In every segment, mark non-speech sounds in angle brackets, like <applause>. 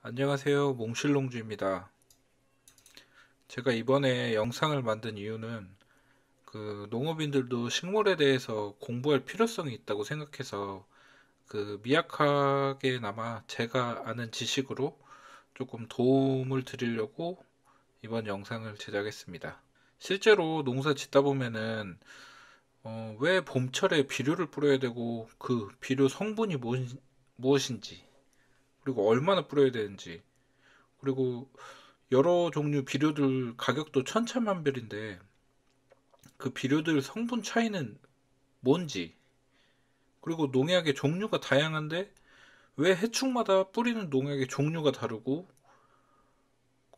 안녕하세요 몽실롱주입니다 제가 이번에 영상을 만든 이유는 그 농업인들도 식물에 대해서 공부할 필요성이 있다고 생각해서 그 미약하게나마 제가 아는 지식으로 조금 도움을 드리려고 이번 영상을 제작했습니다 실제로 농사 짓다 보면은 어왜 봄철에 비료를 뿌려야 되고 그 비료 성분이 무엇인지 그리고 얼마나 뿌려야 되는지 그리고 여러 종류 비료들 가격도 천차만별인데 그 비료들 성분 차이는 뭔지 그리고 농약의 종류가 다양한데 왜 해충마다 뿌리는 농약의 종류가 다르고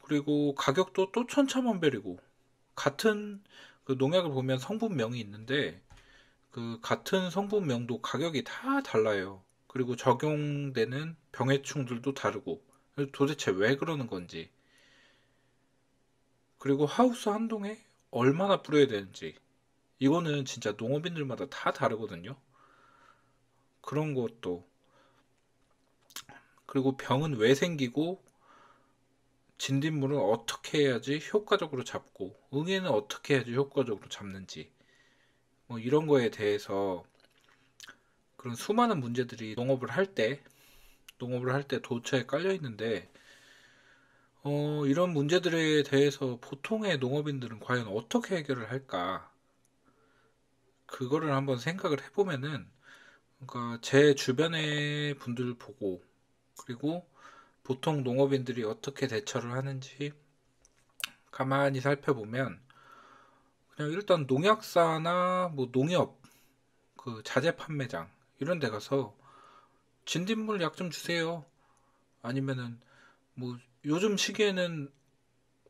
그리고 가격도 또 천차만별이고 같은 그 농약을 보면 성분명이 있는데 그 같은 성분명도 가격이 다 달라요. 그리고 적용되는 병해충들도 다르고 도대체 왜 그러는 건지 그리고 하우스 한동에 얼마나 뿌려야 되는지 이거는 진짜 농업인들마다 다 다르거든요. 그런 것도 그리고 병은 왜 생기고 진딧물은 어떻게 해야지 효과적으로 잡고 응애는 어떻게 해야지 효과적으로 잡는지 뭐 이런 거에 대해서 그런 수많은 문제들이 농업을 할 때, 농업을 할 때 도처에 깔려 있는데, 어, 이런 문제들에 대해서 보통의 농업인들은 과연 어떻게 해결을 할까? 그거를 한번 생각을 해보면은, 그러니까 제 주변의 분들을 보고, 그리고 보통 농업인들이 어떻게 대처를 하는지 가만히 살펴보면, 그냥 일단 농약사나 뭐 농협, 그 자재 판매장, 이런 데 가서 진딧물 약 좀 주세요. 아니면은 뭐 요즘 시기에는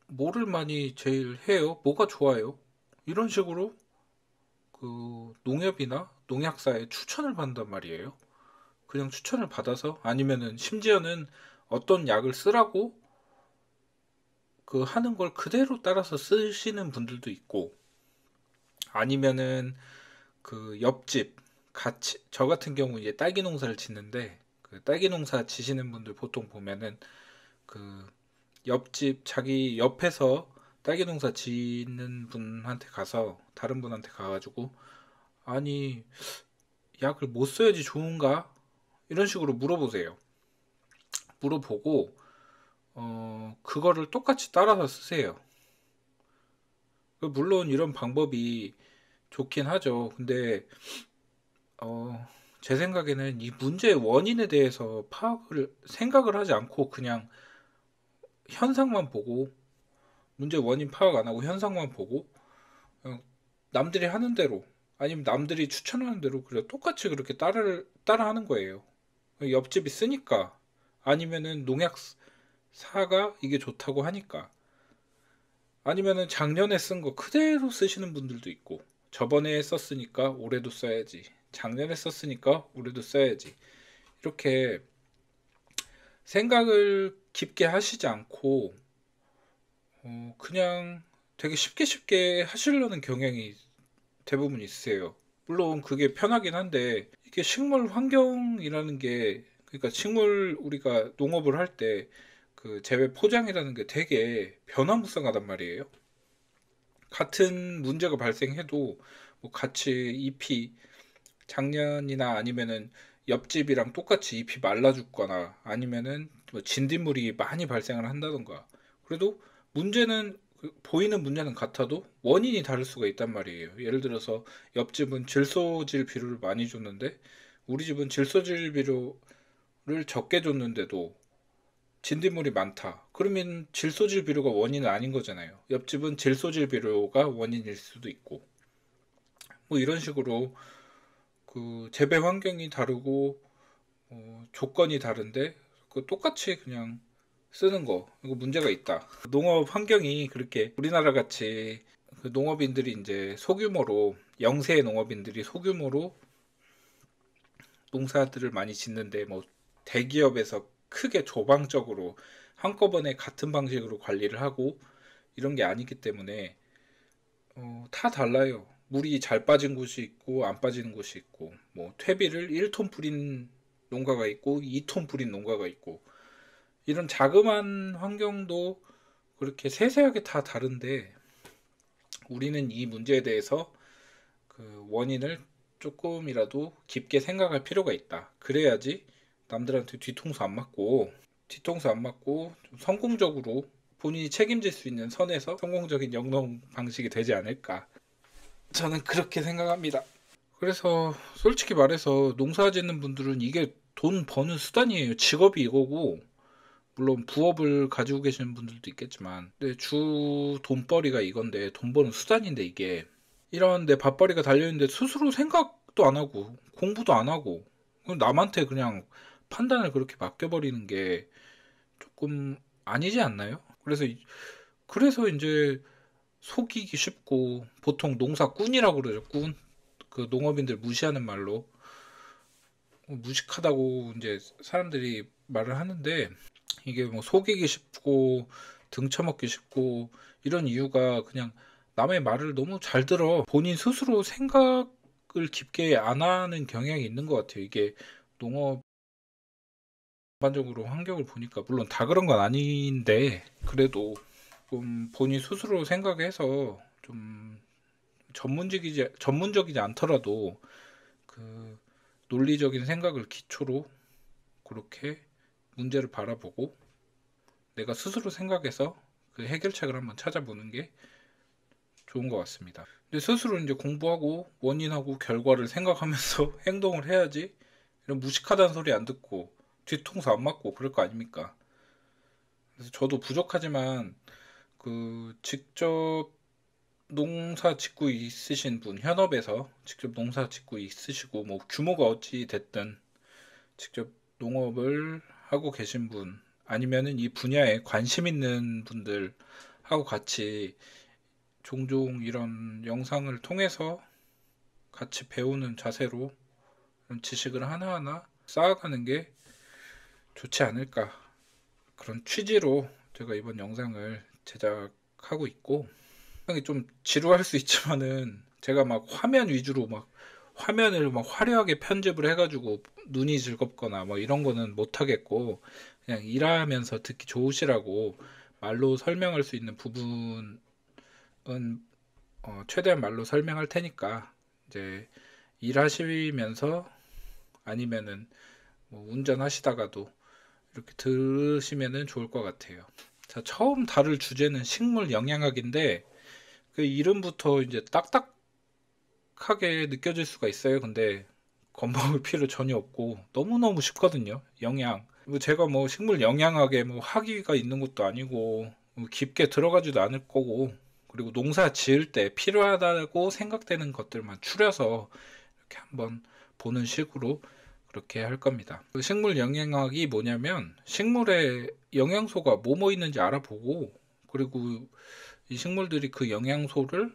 뭐를 많이 제일 해요? 뭐가 좋아요? 이런 식으로 그 농협이나 농약사에 추천을 받는단 말이에요. 그냥 추천을 받아서 아니면은 심지어는 어떤 약을 쓰라고 그 하는 걸 그대로 따라서 쓰시는 분들도 있고 아니면은 그 옆집 같이 저 같은 경우 이제 딸기 농사를 짓는데 그 딸기 농사 지시는 분들 보통 보면은 그 옆집 자기 옆에서 딸기 농사 짓는 분한테 가서 다른 분한테 가가지고 아니 약을 못 써야지 좋은가 이런 식으로 물어보세요. 물어보고 어 그거를 똑같이 따라서 쓰세요. 물론 이런 방법이 좋긴 하죠. 근데 어, 제 생각에는 이 문제의 원인에 대해서 파악을 생각을 하지 않고 그냥 현상만 보고 문제 원인 파악 안 하고 현상만 보고 어, 남들이 하는 대로 아니면 남들이 추천하는 대로 그래 똑같이 그렇게 따라 따라 하는 거예요. 옆집이 쓰니까 아니면은 농약 사가 이게 좋다고 하니까 아니면은 작년에 쓴 거 그대로 쓰시는 분들도 있고 저번에 썼으니까 올해도 써야지 작년에 썼으니까 우리도 써야지. 이렇게 생각을 깊게 하시지 않고 어, 그냥 되게 쉽게 쉽게 하시려는 경향이 대부분 있으세요. 물론 그게 편하긴 한데 이게 식물 환경이라는 게 그러니까 식물 우리가 농업을 할 때 그 재배 포장이라는 게 되게 변화무쌍하단 말이에요. 같은 문제가 발생해도 뭐 같이 잎이 작년이나 아니면은 옆집이랑 똑같이 잎이 말라 죽거나 아니면은 뭐 진딧물이 많이 발생을 한다던가 그래도 문제는 그 보이는 문제는 같아도 원인이 다를 수가 있단 말이에요. 예를 들어서 옆집은 질소질 비료를 많이 줬는데 우리 집은 질소질 비료를 적게 줬는데도 진딧물이 많다. 그러면 질소질 비료가 원인은 아닌 거잖아요. 옆집은 질소질 비료가 원인일 수도 있고 뭐 이런 식으로 그 재배 환경이 다르고 어, 조건이 다른데 그 똑같이 그냥 쓰는 거 이거 문제가 있다. 농업 환경이 그렇게 우리나라 같이 그 농업인들이 이제 소규모로 영세 농업인들이 소규모로 농사들을 많이 짓는데 뭐 대기업에서 크게 조방적으로 한꺼번에 같은 방식으로 관리를 하고 이런 게 아니기 때문에 어, 다 달라요. 물이 잘 빠진 곳이 있고 안 빠지는 곳이 있고 뭐 퇴비를 1톤 뿌린 농가가 있고 2톤 뿌린 농가가 있고 이런 자그마한 환경도 그렇게 세세하게 다 다른데 우리는 이 문제에 대해서 그 원인을 조금이라도 깊게 생각할 필요가 있다. 그래야지 남들한테 뒤통수 안 맞고 뒤통수 안 맞고 좀 성공적으로 본인이 책임질 수 있는 선에서 성공적인 영농 방식이 되지 않을까 저는 그렇게 생각합니다. 그래서 솔직히 말해서 농사 짓는 분들은 이게 돈 버는 수단이에요. 직업이 이거고 물론 부업을 가지고 계시는 분들도 있겠지만 주 돈벌이가 이건데 돈 버는 수단인데 이게 이런 내 밥벌이가 달려있는데 스스로 생각도 안 하고 공부도 안 하고 남한테 그냥 판단을 그렇게 맡겨버리는 게 조금 아니지 않나요? 그래서 그래서 이제 속이기 쉽고 보통 농사꾼이라고 그러죠 꾼그 농업인들 무시하는 말로 뭐 무식하다고 이제 사람들이 말을 하는데 이게 뭐 속이기 쉽고 등쳐먹기 쉽고 이런 이유가 그냥 남의 말을 너무 잘 들어 본인 스스로 생각을 깊게 안 하는 경향이 있는 것 같아요 이게 농업 전반적으로 환경을 보니까 물론 다 그런 건 아닌데 그래도 좀 본인 스스로 생각해서 좀 전문적이지 전문적이지 않더라도 그 논리적인 생각을 기초로 그렇게 문제를 바라보고 내가 스스로 생각해서 그 해결책을 한번 찾아보는 게 좋은 것 같습니다. 근데 스스로 이제 공부하고 원인하고 결과를 생각하면서 <laughs> 행동을 해야지 이런 무식하다는 소리 안 듣고 뒤통수 안 맞고 그럴 거 아닙니까? 그래서 저도 부족하지만 그 직접 농사 짓고 있으신 분 현업에서 직접 농사 짓고 있으시고 뭐 규모가 어찌 됐든 직접 농업을 하고 계신 분 아니면은 이 분야에 관심 있는 분들하고 같이 종종 이런 영상을 통해서 같이 배우는 자세로 지식을 하나하나 쌓아가는 게 좋지 않을까 그런 취지로 제가 이번 영상을 제작하고 있고 좀 지루할 수 있지만은 제가 막 화면 위주로 막 화면을 막 화려하게 편집을 해가지고 눈이 즐겁거나 뭐 이런 거는 못하겠고 그냥 일하면서 듣기 좋으시라고 말로 설명할 수 있는 부분은 어 최대한 말로 설명할 테니까 이제 일하시면서 아니면은 뭐 운전하시다가도 이렇게 들으시면은 좋을 것 같아요. 자, 처음 다룰 주제는 식물 영양학인데 그 이름부터 이제 딱딱하게 느껴질 수가 있어요. 근데 겁먹을 <laughs> 필요 전혀 없고 너무너무 쉽거든요. 영양. 뭐 제가 뭐 식물 영양학에 뭐 학위가 있는 것도 아니고 뭐 깊게 들어가지도 않을 거고 그리고 농사 지을 때 필요하다고 생각되는 것들만 추려서 이렇게 한번 보는 식으로 그렇게 할 겁니다. 그 식물 영양학이 뭐냐면 식물의 영양소가 뭐뭐 있는지 알아보고 그리고 이 식물들이 그 영양소를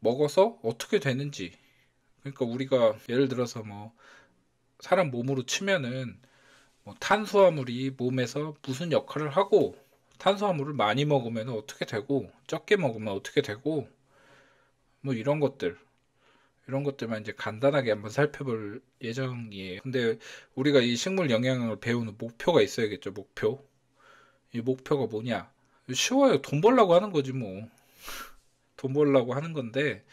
먹어서 어떻게 되는지 그러니까 우리가 예를 들어서 뭐 사람 몸으로 치면은 뭐 탄수화물이 몸에서 무슨 역할을 하고 탄수화물을 많이 먹으면 어떻게 되고 적게 먹으면 어떻게 되고 뭐 이런 것들 이런 것들만 이제 간단하게 한번 살펴볼 예정이에요. 근데 우리가 이 식물 영양을 배우는 목표가 있어야겠죠. 목표. 이 목표가 뭐냐? 쉬워요. 돈 벌라고 하는 거지 뭐. 돈 벌라고 하는 건데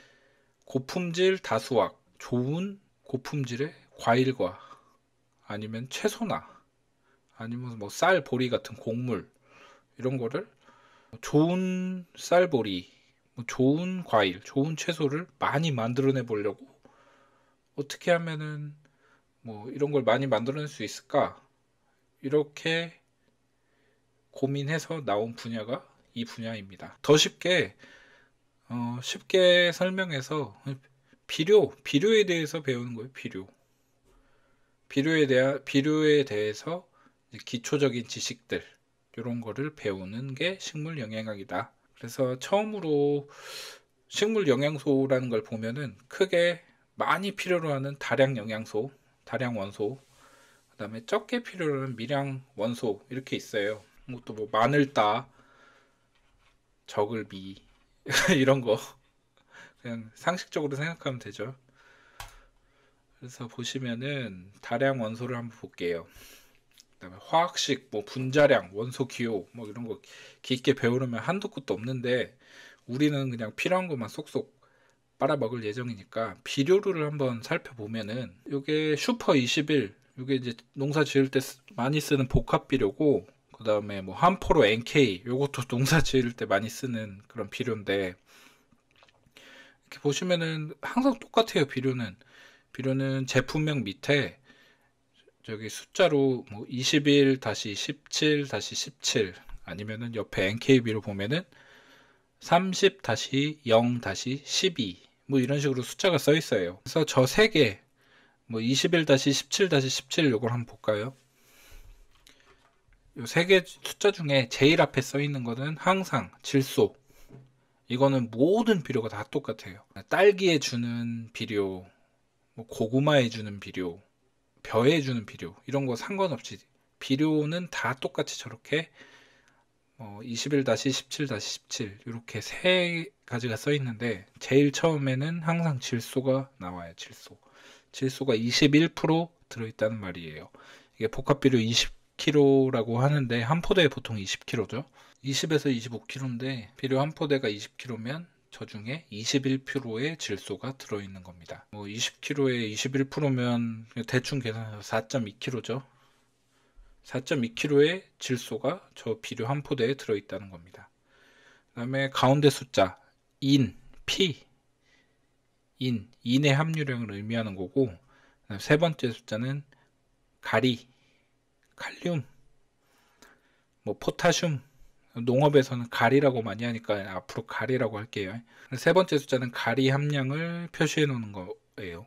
고품질 다수확, 좋은 고품질의 과일과 아니면 채소나 아니면 뭐 쌀, 보리 같은 곡물 이런 거를 좋은 쌀, 보리, 뭐 좋은 과일, 좋은 채소를 많이 만들어내 보려고 어떻게 하면은 뭐 이런 걸 많이 만들어낼 수 있을까? 이렇게 고민해서 나온 분야가 이 분야입니다. 더 쉽게 어, 쉽게 설명해서 비료 비료에 대해서 배우는 거예요. 비료 비료에 대한 비료에 대해서 기초적인 지식들 이런 거를 배우는 게 식물 영양학이다. 그래서 처음으로 식물 영양소라는 걸 보면은 크게 많이 필요로 하는 다량 영양소, 다량 원소, 그다음에 적게 필요로 하는 미량 원소 이렇게 있어요. 것도 뭐 마늘 따 적을 미 <laughs> 이런 거 그냥 상식적으로 생각하면 되죠. 그래서 보시면은 다량 원소를 한번 볼게요. 그다음에 화학식, 뭐 분자량, 원소 기호 뭐 이런 거 깊게 배우려면 한두 끝도 없는데 우리는 그냥 필요한 것만 쏙쏙 빨아먹을 예정이니까 비료를 류 한번 살펴보면은 이게 슈퍼 21, 이게 이제 농사 지을 때 많이 쓰는 복합 비료고 그 다음에 뭐 한포로 NK 요것도 <laughs> 농사 지을 때 많이 쓰는 그런 비료인데 이렇게 보시면은 항상 똑같아요 비료는 비료는 제품명 밑에 저기 숫자로 뭐 21 다시 17 다시 17 아니면은 옆에 NKB로 보면은 30 다시 0 다시 12 뭐 이런 식으로 숫자가 써 있어요. 그래서 저 세 개 뭐 21 다시 17 다시 17 요걸 한번 볼까요? 세개 숫자 중에 제일 앞에 써 있는 거는 항상 질소. 이거는 모든 비료가 다 똑같아요. 딸기에 주는 비료, 뭐 고구마에 주는 비료, 벼에 주는 비료 이런 거 상관없이 비료는 다 똑같이 저렇게 어, 21-17-17 이렇게 세 가지가 써 있는데 제일 처음에는 항상 질소가 나와요. 질소. 질소가 21% 들어 있다는 말이에요. 이게 복합 비료 20 25kg라고 하는데 한 포대에 보통 20kg죠. 20에서 25kg인데 비료 한 포대가 20kg면 저 중에 21%의 질소가 들어있는 겁니다. 뭐 20kg에 21%면 대충 계산해서 4.2kg죠. 4.2kg의 질소가 저 비료 한 포대에 들어있다는 겁니다. 그 다음에 가운데 숫자 인, 피, 인, 인의 함유량을 의미하는 거고 세 번째 숫자는 가리, 칼륨, 뭐 포타슘, 농업에서는 가리라고 많이 하니까 앞으로 가리라고 할게요. 세 번째 숫자는 가리 함량을 표시해 놓는 거예요.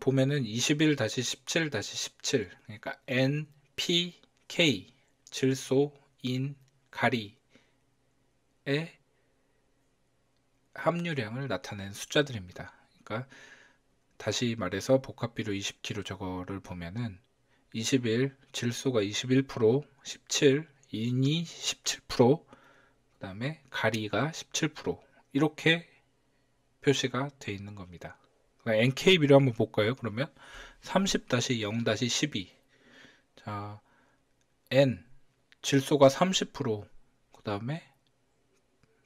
보면은 21-17-17 그러니까 N, P, K 질소, 인, 가리의 함유량을 나타낸 숫자들입니다. 그러니까 다시 말해서 복합비로 20kg 저거를 보면은 21, 질소가 21%, 17, 인이 17%, 그 다음에 가리가 17% 이렇게 표시가 되어 있는 겁니다. 그러니까 n k 비로 한번 볼까요? 그러면 30-0-12 자, N 질소가 30%그 다음에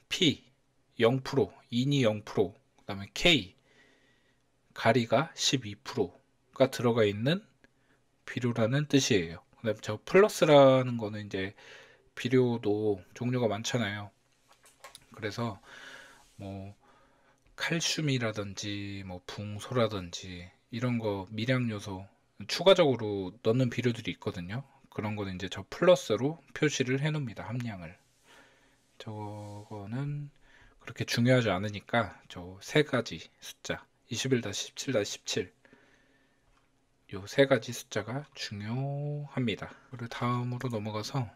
P 0% 인이 0%그 다음에 K 가리가 12%가 들어가 있는 비료라는 뜻이에요. 그다음 저 플러스라는 거는 이제 비료도 종류가 많잖아요. 그래서 뭐 칼슘이라든지 뭐 붕소라든지 이런 거 미량 요소 추가적으로 넣는 비료들이 있거든요. 그런 거는 이제 저 플러스로 표시를 해 놓습니다. 함량을. 저거는 그렇게 중요하지 않으니까 저 세 가지 숫자 21-17-17 요세 가지 숫자가 중요합니다. 그리고 다음으로 넘어가서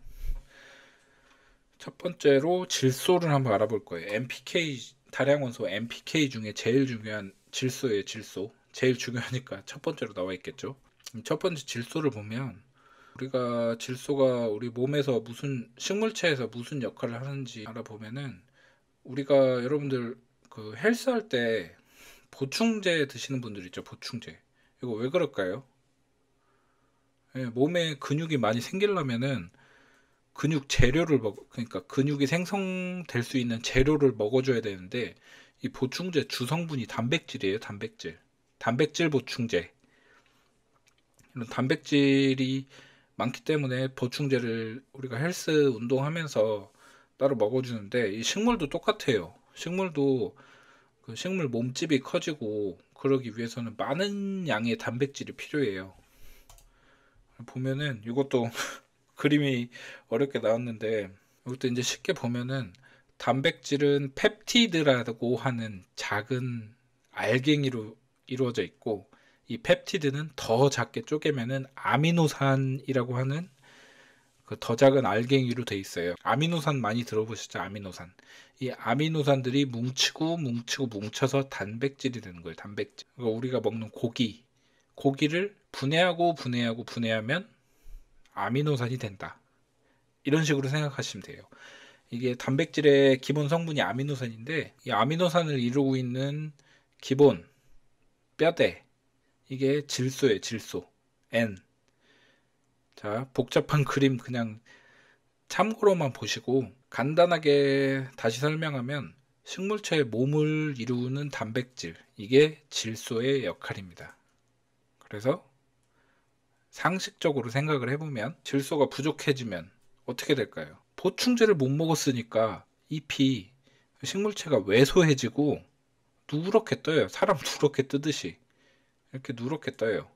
첫 번째로 질소를 한번 알아볼 거예요. MPK 다량 원소 MPK 중에 제일 중요한 질소의 질소 제일 중요하니까 첫 번째로 나와 있겠죠. 첫 번째 질소를 보면 우리가 질소가 우리 몸에서 무슨 식물체에서 무슨 역할을 하는지 알아보면은 우리가 여러분들 그 헬스할 때 보충제 드시는 분들 있죠 보충제 이거 왜 그럴까요? 예, 몸에 근육이 많이 생기려면은 근육 재료를 먹 그러니까 근육이 생성될 수 있는 재료를 먹어줘야 되는데 이 보충제 주성분이 단백질이에요 단백질 단백질 보충제 이런 단백질이 많기 때문에 보충제를 우리가 헬스 운동하면서 따로 먹어주는데 이 식물도 똑같아요 식물도 그 식물 몸집이 커지고 그러기 위해서는 많은 양의 단백질이 필요해요. 보면은 이것도 <laughs> 그림이 어렵게 나왔는데 이것도 이제 쉽게 보면은 단백질은 펩티드라고 하는 작은 알갱이로 이루어져 있고 이 펩티드는 더 작게 쪼개면은 아미노산이라고 하는 그더 작은 알갱이로 돼 있어요. 아미노산 많이 들어보셨죠? 아미노산. 이 아미노산들이 뭉치고 뭉치고 뭉쳐서 단백질이 되는 거예요. 단백질. 그러니까 우리가 먹는 고기, 고기를 분해하고 분해하고 분해하면 아미노산이 된다. 이런 식으로 생각하시면 돼요. 이게 단백질의 기본 성분이 아미노산인데 이 아미노산을 이루고 있는 기본 뼈대 이게 질소예요. 질소 N 자, 복잡한 <laughs> 그림 그냥 참고로만 보시고 간단하게 다시 설명하면 식물체의 몸을 이루는 단백질, 이게 질소의 역할입니다. 그래서 상식적으로 생각을 해보면 질소가 부족해지면 어떻게 될까요? 보충제를 못 먹었으니까 잎이 식물체가 왜소해지고 누렇게 떠요. 사람 <laughs> 누렇게 뜨듯이 이렇게 누렇게 떠요.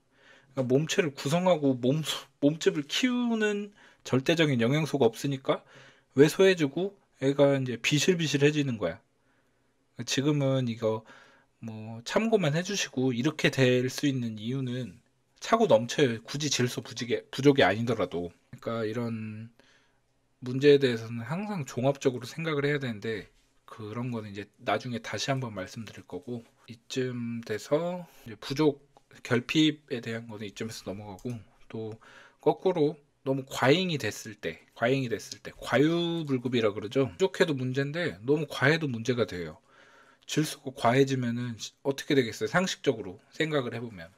그러니까 몸체를 구성하고 몸 몸집을 키우는 절대적인 영양소가 없으니까 왜소해지고 애가 이제 비실비실해지는 거야. 지금은 이거 뭐 참고만 해주시고 이렇게 될 수 있는 이유는 차고 넘쳐요. 굳이 질소 부지게 부족이 아니더라도. 그러니까 이런 문제에 대해서는 항상 종합적으로 생각을 해야 되는데 그런 거는 이제 나중에 다시 한번 말씀드릴 거고 이쯤 돼서 이제 부족 결핍에 대한 거는 이쯤에서 넘어가고 또 거꾸로 너무 과잉이 됐을 때, 과잉이 됐을 때 과유불급이라 그러죠. 부족해도 문제인데 너무 과해도 문제가 돼요. 질수가 과해지면은 어떻게 되겠어요? 상식적으로 생각을 해보면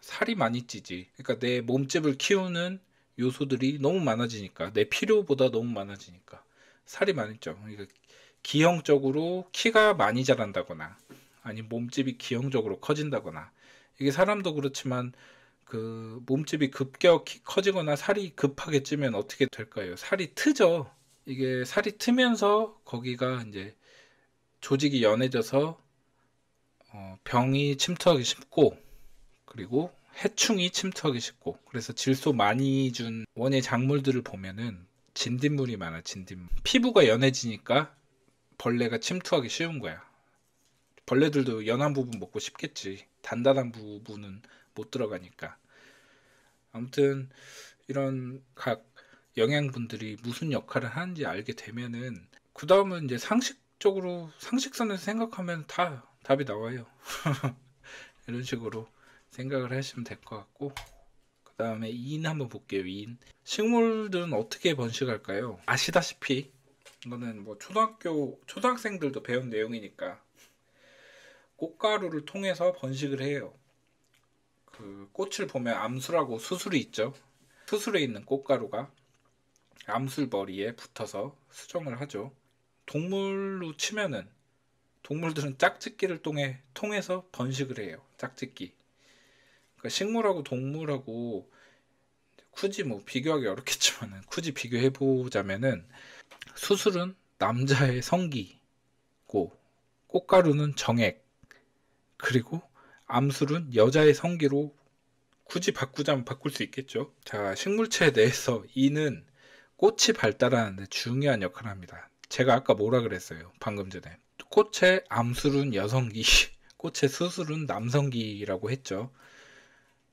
살이 많이 찌지. 그러니까 내 몸집을 키우는 요소들이 너무 많아지니까 내 필요보다 너무 많아지니까 살이 많이 쪄. 그러니까 기형적으로 키가 많이 자란다거나 아니면 몸집이 기형적으로 커진다거나 이게 사람도 그렇지만 그 몸집이 급격히 커지거나 살이 급하게 찌면 어떻게 될까요? 살이 트죠. 이게 살이 트면서 거기가 이제 조직이 연해져서 어 병이 침투하기 쉽고 그리고 해충이 침투하기 쉽고 그래서 질소 많이 준 원예 작물들을 보면은 진딧물이 많아 진딧물 피부가 연해지니까 벌레가 침투하기 쉬운 거야 벌레들도 연한 부분 먹고 싶겠지. 단단한 부분은 못 들어가니까. 아무튼 이런 각 영양분들이 무슨 역할을 하는지 알게 되면은 그 다음은 이제 상식적으로 상식선에서 생각하면 다 답이 나와요. <laughs> 이런 식으로 생각을 하시면 될 것 같고 그 다음에 2인 한번 볼게요. 2인 식물들은 어떻게 번식할까요? 아시다시피 이거는 뭐 초등학교 초등학생들도 배운 내용이니까 꽃가루를 통해서 번식을 해요. 그 꽃을 보면 암술하고 수술이 있죠. 수술에 있는 꽃가루가 암술머리에 붙어서 수정을 하죠. 동물로 치면은 동물들은 짝짓기를 통해 통해서 번식을 해요. 짝짓기. 그러니까 식물하고 동물하고 굳이 뭐 비교하기 어렵겠지만은 굳이 비교해 보자면은 수술은 남자의 성기고 꽃가루는 정액 그리고 암술은 여자의 성기로 굳이 바꾸자면 바꿀 수 있겠죠. 자, 식물체 에대해서 이는 꽃이 발달하는데 중요한 역할을 합니다. 제가 아까 뭐라 그랬어요? 방금 전에. 꽃의 암술은 여성기, <laughs> 꽃의 수술은 남성기라고 했죠.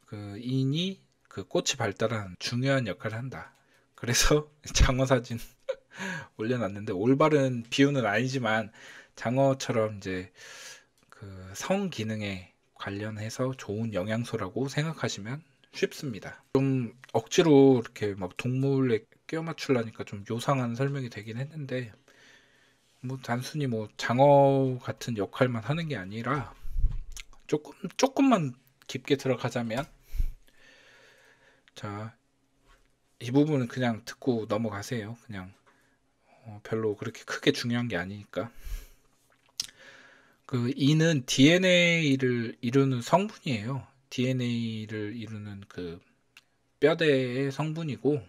그 인이 그 꽃이 발달하는 중요한 역할을 한다. 그래서 <laughs> 장어 사진 <laughs> 올려놨는데 올바른 비유는 아니지만 장어처럼 이제 그성 기능에 관련해서 좋은 영양소라고 생각하시면 쉽습니다. 좀 억지로 이렇게 막 뭐 동물에 끼워 맞추려니까 좀 요상한 설명이 되긴 했는데 뭐 단순히 뭐 장어 같은 역할만 하는 게 아니라 조금 조금만 깊게 들어가자면 자 이 부분은 그냥 듣고 넘어가세요. 그냥 어 별로 그렇게 크게 중요한 게 아니니까. 그 이는 DNA를 이루는 성분이에요. DNA를 이루는 그 뼈대의 성분이고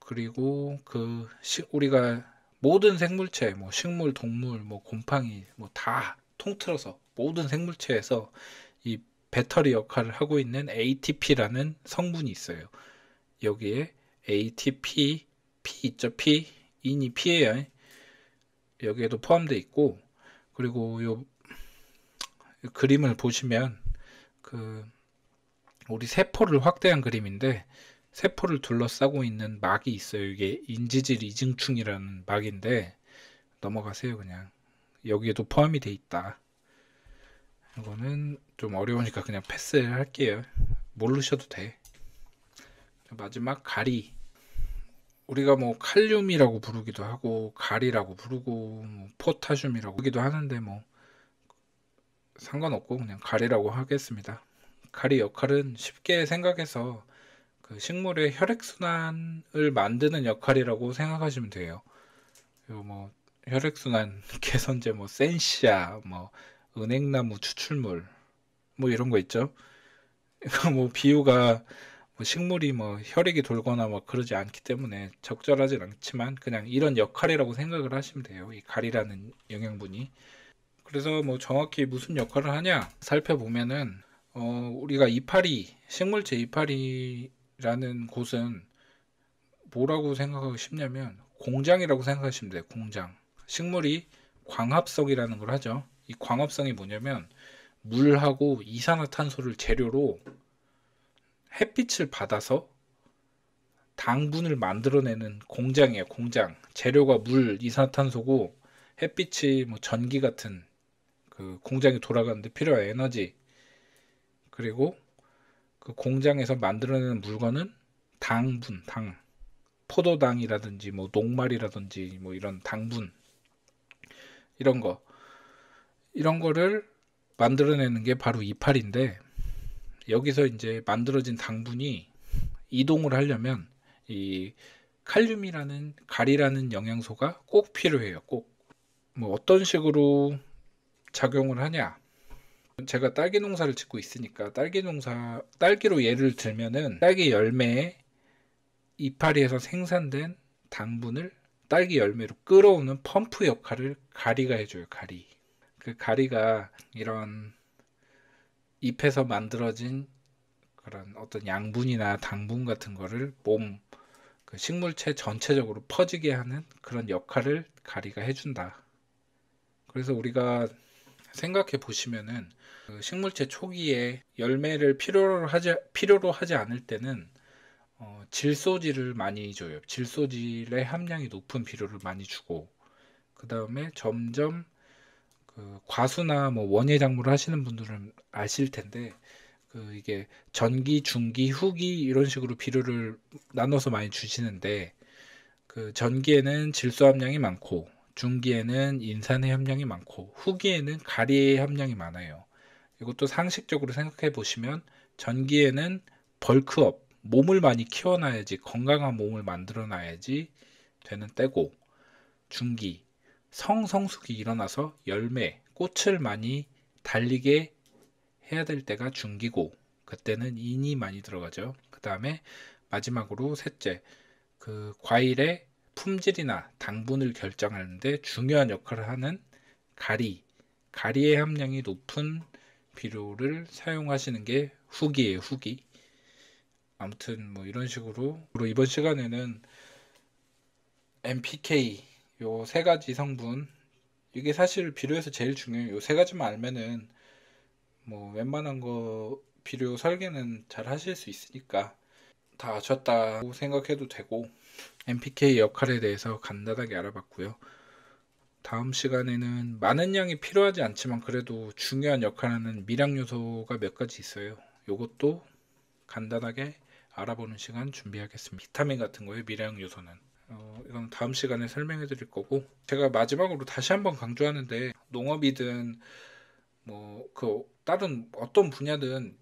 그리고 그 시, 우리가 모든 생물체 뭐 식물, 동물, 뭐 곰팡이 뭐 다 통틀어서 모든 생물체에서 이 배터리 역할을 하고 있는 ATP라는 성분이 있어요. 여기에 ATP P 있죠 P 인이 P예요. 여기에도 포함되어 있고 그리고 요 그림을 보시면 그 우리 세포를 확대한 그림인데 세포를 둘러싸고 있는 막이 있어요. 이게 인지질 이증충이라는 막인데 넘어가세요 그냥 여기에도 포함이 돼 있다. 이거는 좀 어려우니까 그냥 패스를 할게요. 모르셔도 돼. 마지막 가리. 우리가 뭐 칼륨이라고 부르기도 하고 가리라고 부르고 뭐 포타슘이라고 부르기도 하는데 뭐 상관없고 그냥 가리라고 하겠습니다. 가리 역할은 쉽게 생각해서 그 식물의 혈액순환을 만드는 역할이라고 생각하시면 돼요. 뭐 혈액순환 <laughs> 개선제 뭐 센시아 뭐 은행나무 추출물 뭐 이런 거 있죠. 뭐 비유가 뭐 식물이 뭐 혈액이 돌거나 뭐 그러지 않기 때문에 적절하진 않지만 그냥 이런 역할이라고 생각을 하시면 돼요. 이 가리라는 영양분이. 그래서 뭐 정확히 무슨 역할을 하냐 살펴보면은 어, 우리가 이파리 식물체 이파리라는 곳은 뭐라고 생각하고 싶냐면 공장이라고 생각하시면 돼요. 공장 식물이 광합성이라는 걸 하죠. 이 광합성이 뭐냐면 물하고 이산화탄소를 재료로 햇빛을 받아서 당분을 만들어내는 공장이에요. 공장 재료가 물, 이산화탄소고 햇빛이 뭐 전기 같은 그 공장이 돌아가는데 필요한 에너지 그리고 그 공장에서 만들어내는 물건은 당분, 당, 포도당이라든지 뭐 녹말이라든지 뭐 이런 당분 이런 거 이런 거를 만들어내는 게 바로 이파리인데 여기서 이제 만들어진 당분이 이동을 하려면 이 칼륨이라는 가리라는 영양소가 꼭 필요해요. 꼭 뭐 어떤 식으로 작용을 하냐? 제가 딸기 농사를 짓고 있으니까 딸기 농사 딸기로 예를 들면은 딸기 열매에 이파리에서 생산된 당분을 딸기 열매로 끌어오는 펌프 역할을 가리가 해줘요. 가리. 그 가리가 이런 잎에서 만들어진 그런 어떤 양분이나 당분 같은 거를 몸, 그 식물체 전체적으로 퍼지게 하는 그런 역할을 가리가 해준다. 그래서 우리가 생각해 보시면은 그 식물체 초기에 열매를 필요로 하지 필요로 하지 않을 때는 어, 질소질을 많이 줘요. 질소질의 함량이 높은 비료를 많이 주고 그 다음에 점점 그 과수나 뭐 원예 작물을 하시는 분들은 아실 텐데 그 이게 전기, 중기, 후기 이런 식으로 비료를 나눠서 많이 주시는데 그 전기에는 질소 함량이 많고 중기에는 인산의 함량이 많고 후기에는 가리의 함량이 많아요. 이것도 상식적으로 생각해 보시면 전기에는 벌크업, 몸을 많이 키워놔야지 건강한 몸을 만들어놔야지 되는 때고 중기, 성성숙이 일어나서 열매, 꽃을 많이 달리게 해야 될 때가 중기고 그때는 인이 많이 들어가죠. 그 다음에 마지막으로 셋째, 그 과일에 품질이나 당분을 결정하는데 중요한 역할을 하는 가리, 가리의 함량이 높은 비료를 사용하시는 게 후기예요, 후기. 아무튼 뭐 이런 식으로 그리고 이번 시간에는 NPK 요 세 가지 성분 이게 사실 비료에서 제일 중요해요. 요세 가지만 알면은 뭐 웬만한 거 비료 설계는 잘 하실 수 있으니까 다 아셨다고 생각해도 되고 MPK 역할에 대해서 간단하게 알아봤고요. 다음 시간에는 많은 양이 필요하지 않지만 그래도 중요한 역할하는 미량 요소가 몇 가지 있어요. 이것도 간단하게 알아보는 시간 준비하겠습니다. 비타민 같은 거예요. 미량 요소는. 어, 이건 다음 시간에 설명해 드릴 거고 제가 마지막으로 다시 한번 강조하는데 농업이든 뭐 그 다른 어떤 분야든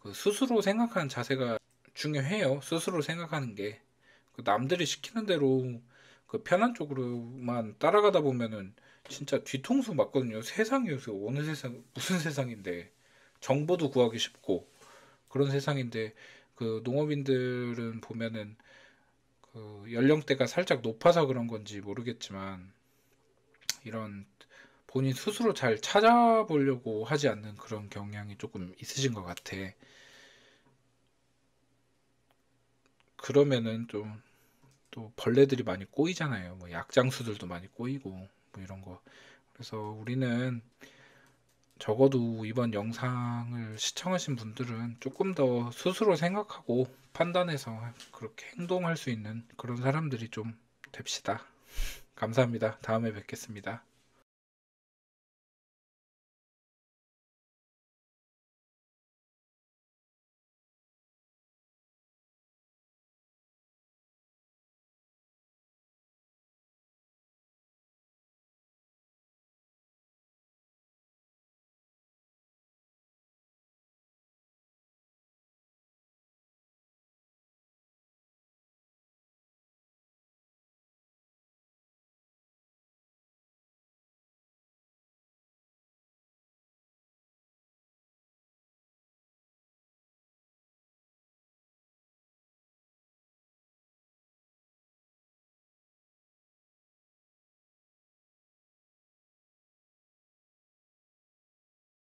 그 스스로 생각하는 자세가 중요해요. 스스로 생각하는 게그 남들이 시키는 대로 그 편한 쪽으로만 따라가다 보면은 진짜 뒤통수 맞거든요. 세상이 요새 어느 세상 무슨 세상인데 정보도 구하기 쉽고 그런 세상인데 그 농업인들은 보면은 그 연령대가 살짝 높아서 그런 건지 모르겠지만 이런 본인 스스로 잘 찾아보려고 하지 않는 그런 경향이 조금 있으신 것 같아. 그러면은 좀또 벌레들이 많이 꼬이잖아요. 뭐 약장수들도 많이 꼬이고 뭐 이런 거. 그래서 우리는 적어도 이번 영상을 시청하신 분들은 조금 더 스스로 생각하고 판단해서 그렇게 행동할 수 있는 그런 사람들이 좀 됩시다. 감사합니다. 다음에 뵙겠습니다.